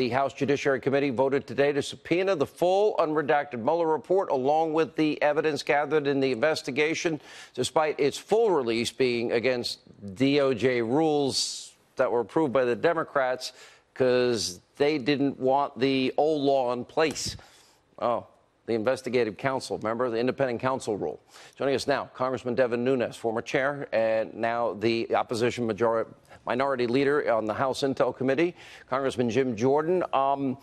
The House Judiciary Committee voted today to subpoena the full unredacted Mueller report along with the evidence gathered in the investigation, despite its full release being against DOJ rules that were approved by the Democrats because they didn't want the old law in place. Oh, the investigative counsel, remember the independent counsel rule. Joining us now, Congressman Devin Nunes, former chair and now the opposition majority minority leader on the House Intel Committee, Congressman Jim Jordan. Um,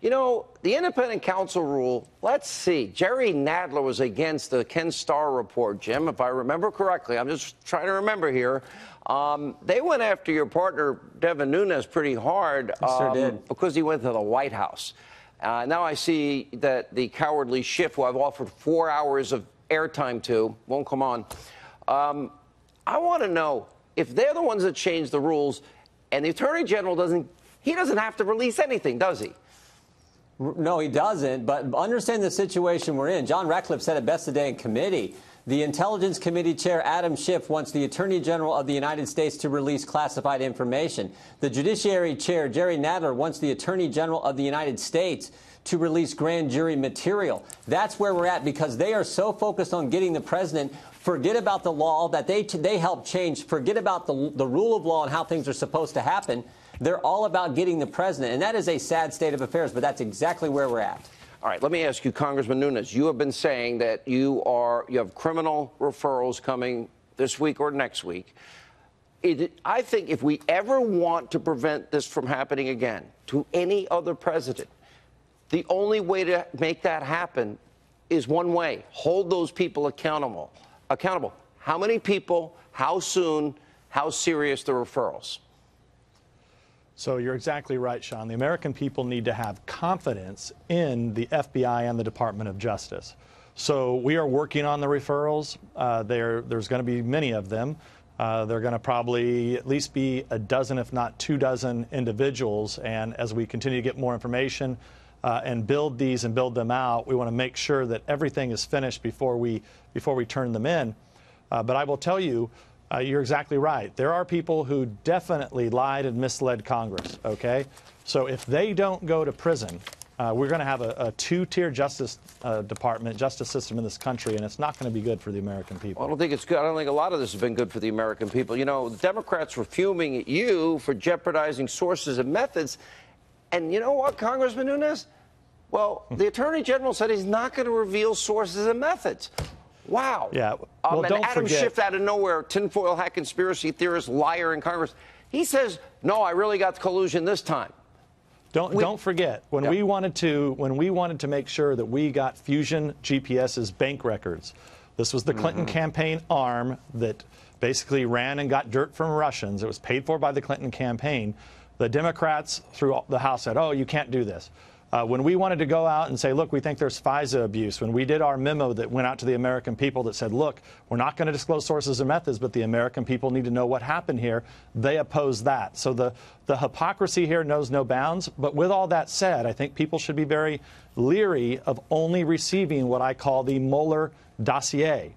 you know, the independent counsel rule, let's see. Jerry Nadler was against the Ken Starr report, Jim, if I remember correctly. I'm just trying to remember here. Um, they went after your partner, Devin Nunes, pretty hard um, sure did. because he went to the White House. Uh, now I see that the cowardly Schiff, who I've offered four hours of airtime to, won't come on. Um, I want to know if they're the ones that change the rules and the attorney general doesn't he doesn't have to release anything does he no he doesn't but understand the situation we're in john ratcliffe said it best today in committee the Intelligence Committee Chair Adam Schiff wants the Attorney General of the United States to release classified information. The Judiciary Chair Jerry Nadler wants the Attorney General of the United States to release grand jury material. That's where we're at because they are so focused on getting the president. Forget about the law that they, they helped change. Forget about the, the rule of law and how things are supposed to happen. They're all about getting the president. And that is a sad state of affairs, but that's exactly where we're at. All right, let me ask you, Congressman Nunes. You have been saying that you are you have criminal referrals coming this week or next week. It, I think if we ever want to prevent this from happening again to any other president, the only way to make that happen is one way hold those people accountable. Accountable. How many people, how soon, how serious the referrals? So you're exactly right, Sean. The American people need to have confidence in the FBI and the Department of Justice. So we are working on the referrals. Uh, there, there's going to be many of them. Uh, are going to probably at least be a dozen, if not two dozen, individuals. And as we continue to get more information, uh, and build these and build them out. We want to make sure that everything is finished before we before we turn them in. Uh, but I will tell you, uh, you're exactly right. There are people who definitely lied and misled Congress. Okay, so if they don't go to prison, uh, we're going to have a, a two-tier justice uh, department, justice system in this country, and it's not going to be good for the American people. Well, I don't think it's good. I don't think a lot of this has been good for the American people. You know, the Democrats were fuming at you for jeopardizing sources and methods, and you know what, Congressman Nunes? Well, hmm. the Attorney General said he's not going to reveal sources and methods. Wow. Yeah. Well, um, and Adam forget. Schiff out of nowhere, tinfoil hat conspiracy theorist, liar in Congress. He says, no, I really got collusion this time. Don't we, don't forget when yeah. we wanted to when we wanted to make sure that we got Fusion GPS's bank records. This was the Clinton mm -hmm. campaign arm that basically ran and got dirt from Russians. It was paid for by the Clinton campaign. The Democrats through the House said, oh, you can't do this. Uh, when we wanted to go out and say, look, we think there's FISA abuse, when we did our memo that went out to the American people that said, look, we're not going to disclose sources and methods, but the American people need to know what happened here, they opposed that. So the, the hypocrisy here knows no bounds. But with all that said, I think people should be very leery of only receiving what I call the Mueller dossier.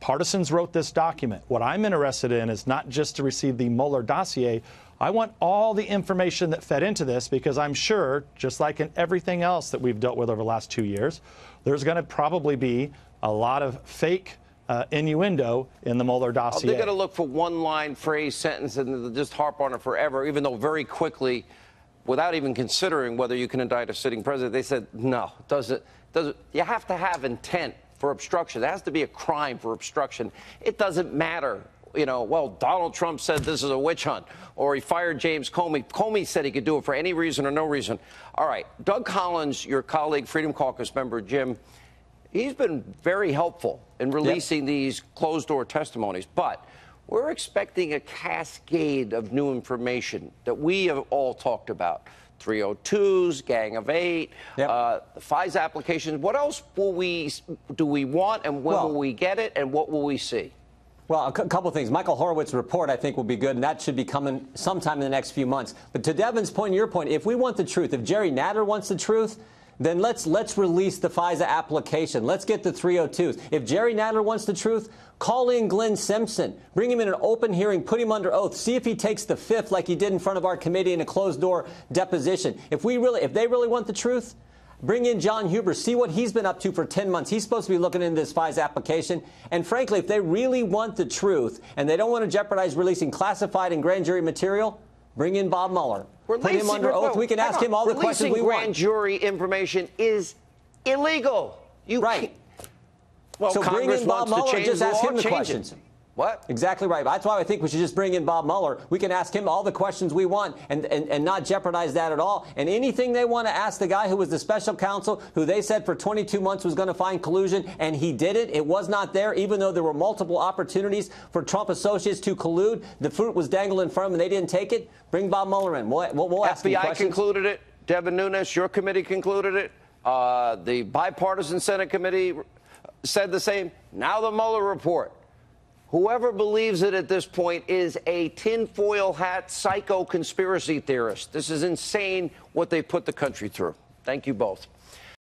Partisans wrote this document. What I'm interested in is not just to receive the Mueller dossier, I want all the information that fed into this because I'm sure, just like in everything else that we've dealt with over the last two years, there's going to probably be a lot of fake uh, innuendo in the Mueller dossier. they're going to look for one line, phrase, sentence, and they'll just harp on it forever, even though very quickly, without even considering whether you can indict a sitting president, they said, no, does it? doesn't, you have to have intent for obstruction. There has to be a crime for obstruction. It doesn't matter you know, well, Donald Trump said this is a witch hunt, or he fired James Comey. Comey said he could do it for any reason or no reason. All right, Doug Collins, your colleague, Freedom Caucus member, Jim, he's been very helpful in releasing yep. these closed door testimonies, but we're expecting a cascade of new information that we have all talked about. 302s, Gang of Eight, yep. uh, the FISA applications. What else will we do we want, and when well, will we get it, and what will we see? Well, a couple of things. Michael Horowitz's report, I think, will be good, and that should be coming sometime in the next few months. But to Devin's point, your point, if we want the truth, if Jerry Natter wants the truth, then let's let's release the FISA application. Let's get the 302s. If Jerry Nadler wants the truth, call in Glenn Simpson. Bring him in an open hearing, put him under oath. See if he takes the fifth like he did in front of our committee in a closed door deposition. If we really if they really want the truth, Bring in John Huber, see what he's been up to for 10 months. He's supposed to be looking into this FISA application. And frankly, if they really want the truth and they don't want to jeopardize releasing classified and grand jury material, bring in Bob Mueller. Releasing, Put him under oath. We can ask him all the questions we want. grand jury information is illegal. You right. Well, so Congress bring in Bob Mueller and just ask him the questions. What? Exactly right. That's why I think we should just bring in Bob Mueller. We can ask him all the questions we want and, and, and not jeopardize that at all. And anything they want to ask the guy who was the special counsel, who they said for 22 months was going to find collusion, and he did it. It was not there, even though there were multiple opportunities for Trump associates to collude. The fruit was dangled in front of them, and they didn't take it. Bring Bob Mueller in. We'll, we'll, we'll ask him questions. FBI concluded it. Devin Nunes, your committee concluded it. Uh, the bipartisan Senate committee said the same. Now the Mueller report. Whoever believes it at this point is a tinfoil hat psycho conspiracy theorist. This is insane what they put the country through. Thank you both.